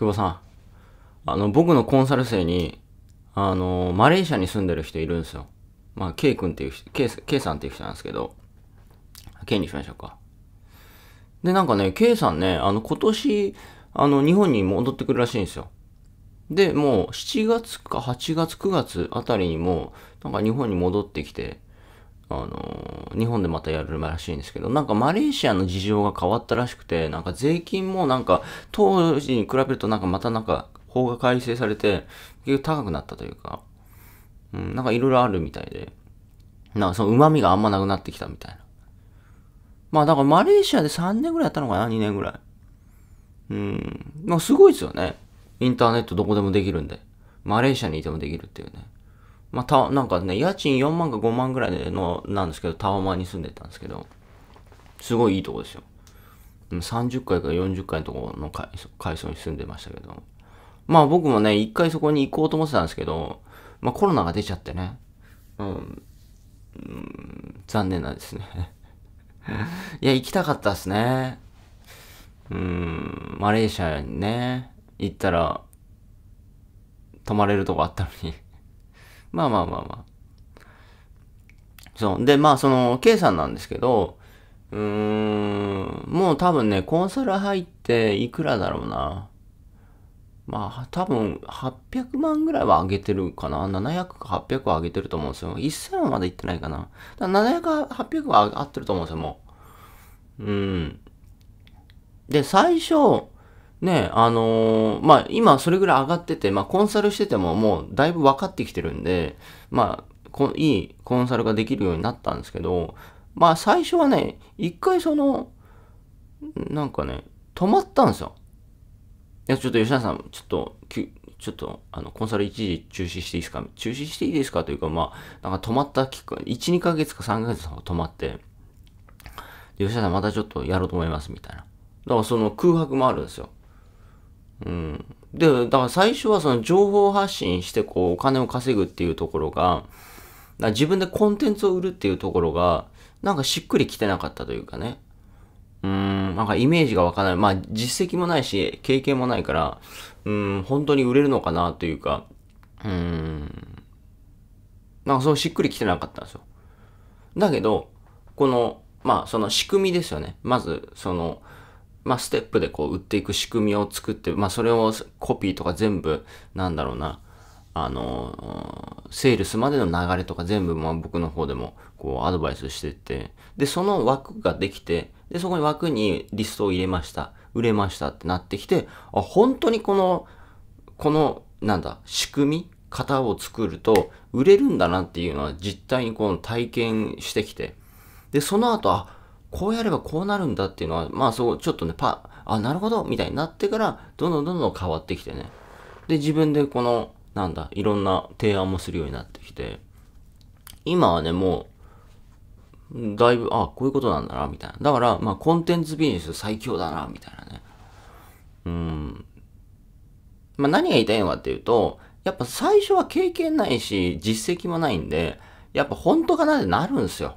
久保さん。あの、僕のコンサル生に、あの、マレーシアに住んでる人いるんですよ。まあ、K 君っていう人、K, K さんっていう人なんですけど、K にしましょうか。で、なんかね、K さんね、あの、今年、あの、日本に戻ってくるらしいんですよ。で、もう7月か8月9月あたりにも、なんか日本に戻ってきて、あの、日本でまたやるらしいんですけど、なんかマレーシアの事情が変わったらしくて、なんか税金もなんか当時に比べるとなんかまたなんか法が改正されて、結局高くなったというか、うん、なんかいろいろあるみたいで、なんかその旨味があんまなくなってきたみたいな。まあだからマレーシアで3年ぐらいやったのかな ?2 年ぐらい。うん。まあすごいですよね。インターネットどこでもできるんで。マレーシアにいてもできるっていうね。まあ、た、なんかね、家賃4万か5万ぐらいの、なんですけど、タワマンに住んでたんですけど、すごいいいとこですよ。30階か40階のところの階層に住んでましたけど、まあ僕もね、一回そこに行こうと思ってたんですけど、まあコロナが出ちゃってね、うん、うん、残念なんですね。いや、行きたかったっすね。うん、マレーシアにね、行ったら、泊まれるとこあったのにまあまあまあまあ。そう。で、まあその、K さんなんですけど、うーん、もう多分ね、コンサル入っていくらだろうな。まあ多分800万ぐらいは上げてるかな。700か800は上げてると思うんですよ。1000はまだいってないかな。だか700か800は合ってると思うんですよ、もう。うん。で、最初、ね、あのー、まあ、今それぐらい上がってて、まあ、コンサルしててももうだいぶ分かってきてるんで、まあ、いいコンサルができるようになったんですけど、まあ、最初はね、一回その、なんかね、止まったんですよ。いや、ちょっと吉田さん、ちょっと、ちょっと、あの、コンサル一時中止していいですか中止していいですかというか、まあ、なんか止まった期間、1、2ヶ月か3ヶ月止まって、吉田さんまたちょっとやろうと思います、みたいな。だからその空白もあるんですよ。うん。で、だから最初はその情報発信してこうお金を稼ぐっていうところが、自分でコンテンツを売るっていうところが、なんかしっくりきてなかったというかね。うん、なんかイメージがわかない。まあ実績もないし、経験もないから、うん、本当に売れるのかなというか、うん、なんかそうしっくりきてなかったんですよ。だけど、この、まあその仕組みですよね。まず、その、まあ、ステップでこう売っていく仕組みを作って、まあ、それをコピーとか全部、なんだろうな、あの、セールスまでの流れとか全部、まあ、僕の方でも、こう、アドバイスしてて、で、その枠ができて、で、そこに枠にリストを入れました、売れましたってなってきて、あ、本当にこの、この、なんだ、仕組み型を作ると、売れるんだなっていうのは実態にこの体験してきて、で、その後、あ、こうやればこうなるんだっていうのは、まあそう、ちょっとね、パ、あ、なるほどみたいになってから、どんどんどんどん変わってきてね。で、自分でこの、なんだ、いろんな提案もするようになってきて、今はね、もう、だいぶ、あ、こういうことなんだな、みたいな。だから、まあコンテンツビジネス最強だな、みたいなね。うん。まあ何が言いたいのかっていうと、やっぱ最初は経験ないし、実績もないんで、やっぱ本当かなってなるんですよ。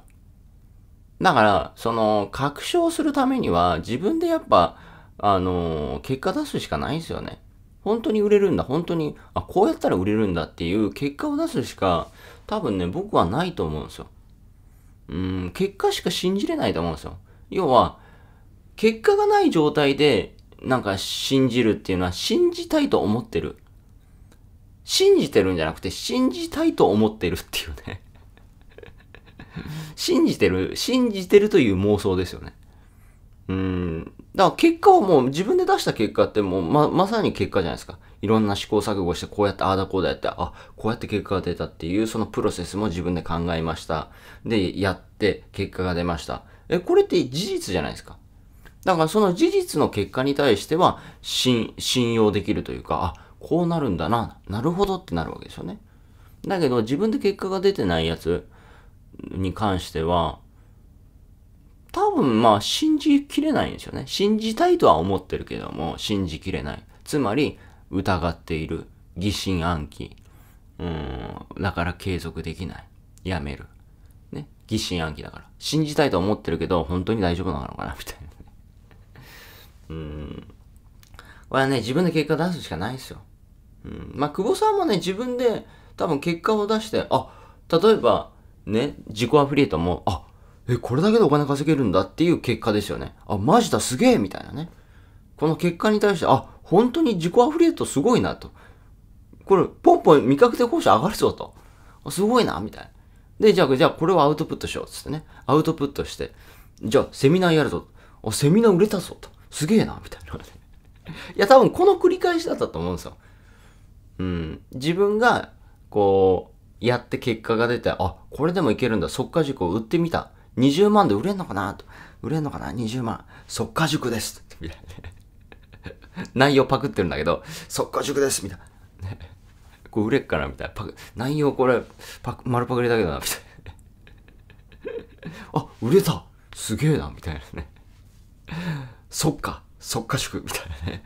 だから、その、確証するためには、自分でやっぱ、あのー、結果出すしかないんですよね。本当に売れるんだ、本当に、あ、こうやったら売れるんだっていう結果を出すしか、多分ね、僕はないと思うんですよ。うん、結果しか信じれないと思うんですよ。要は、結果がない状態で、なんか信じるっていうのは、信じたいと思ってる。信じてるんじゃなくて、信じたいと思ってるっていうね信じてる、信じてるという妄想ですよね。うん。だから結果はもう自分で出した結果ってもうま、まさに結果じゃないですか。いろんな試行錯誤してこうやってああだこうだやって、あ、こうやって結果が出たっていうそのプロセスも自分で考えました。で、やって結果が出ました。え、これって事実じゃないですか。だからその事実の結果に対しては信、信用できるというか、あ、こうなるんだな、なるほどってなるわけですよね。だけど自分で結果が出てないやつ、に関しては、多分まあ信じきれないんですよね。信じたいとは思ってるけども、信じきれない。つまり、疑っている。疑心暗鬼。うん、だから継続できない。やめる。ね。疑心暗鬼だから。信じたいと思ってるけど、本当に大丈夫なのかなみたいな。うん。これはね、自分で結果出すしかないですよ。うん。まあ、久保さんもね、自分で多分結果を出して、あ、例えば、ね、自己アフリエイトも、あ、え、これだけでお金稼げるんだっていう結果ですよね。あ、マジだ、すげえみたいなね。この結果に対して、あ、本当に自己アフリエイトすごいなと。これ、ポンポン味覚で報酬上がるぞと。すごいな、みたいな。で、じゃあ、じゃあこれをアウトプットしよう、つってね。アウトプットして、じゃあ、セミナーやるぞ。あ、セミナー売れたぞ、と。すげえな、みたいな。いや、多分この繰り返しだったと思うんですよ。うん。自分が、こう、やって結果が出て、あ、これでもいけるんだ。速稼塾を売ってみた。20万で売れんのかなと。売れんのかな ?20 万。速か塾です。みたいな、ね。内容パクってるんだけど、速か塾ですみたいな。ね、こう売れっかなみたいな。パク、内容これ、パク、丸パクりだけどな。みたいな。あ、売れた。すげえな。みたいなね。そっか。速か塾。みたいなね。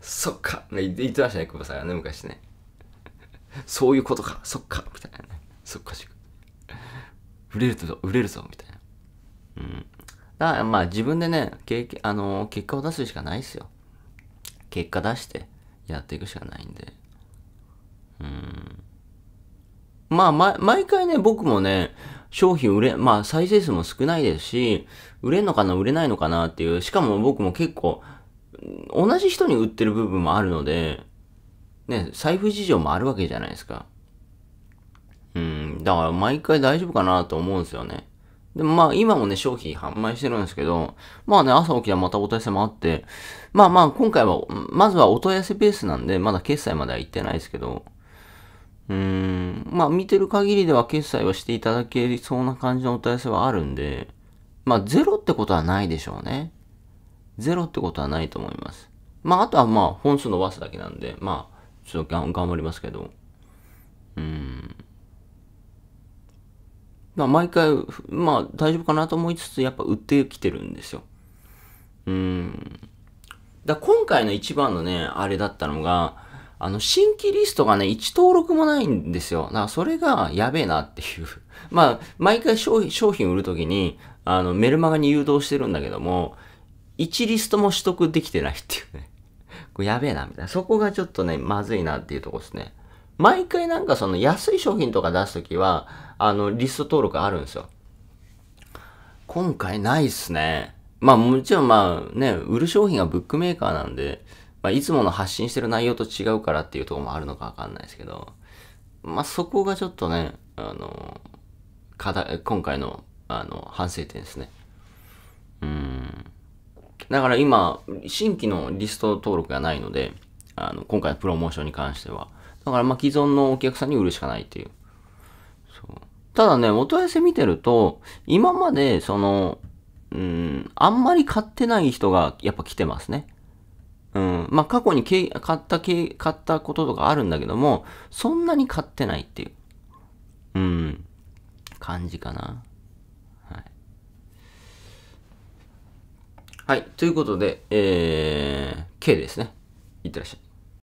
そっか。言ってましたね、久保さんがね、昔ね。そういうことか、そっか、みたいなね。そっかしく。売れると、売れるぞ、みたいな。うん。だから、まあ自分でね、経験、あのー、結果を出すしかないですよ。結果出して、やっていくしかないんで。うん。まあ、ま、毎回ね、僕もね、商品売れ、まあ再生数も少ないですし、売れんのかな、売れないのかなっていう、しかも僕も結構、同じ人に売ってる部分もあるので、ね、財布事情もあるわけじゃないですか。うん、だから毎回大丈夫かなと思うんですよね。でもまあ今もね、商品販売してるんですけど、まあね、朝起きたらまたお問い合わせもあって、まあまあ今回は、まずはお問い合わせベースなんで、まだ決済までは行ってないですけど、うーん、まあ見てる限りでは決済はしていただけそうな感じのお問い合わせはあるんで、まあゼロってことはないでしょうね。ゼロってことはないと思います。まああとはまあ本数伸ばすだけなんで、まあちょっと頑張りますけど。うん。まあ、毎回、まあ、大丈夫かなと思いつつ、やっぱ売ってきてるんですよ。うん。だ今回の一番のね、あれだったのが、あの、新規リストがね、1登録もないんですよ。だからそれがやべえなっていう。まあ、毎回商品商品売るときに、あの、メルマガに誘導してるんだけども、1リストも取得できてないっていうね。これやべえな、みたいな。そこがちょっとね、まずいなっていうとこですね。毎回なんかその安い商品とか出すときは、あの、リスト登録あるんですよ。今回ないっすね。まあもちろんまあね、売る商品がブックメーカーなんで、まあいつもの発信してる内容と違うからっていうとこもあるのかわかんないですけど、まあそこがちょっとね、あの、課題、今回の、あの、反省点ですね。うん。だから今、新規のリスト登録がないので、あの、今回のプロモーションに関しては。だからま既存のお客さんに売るしかないっていう。そう。ただね、お問い合わせ見てると、今まで、その、うん、あんまり買ってない人がやっぱ来てますね。うん。まあ、過去に買った買ったこととかあるんだけども、そんなに買ってないっていう。うん。感じかな。はい。ということで、えー、K ですね。いってらっしゃい。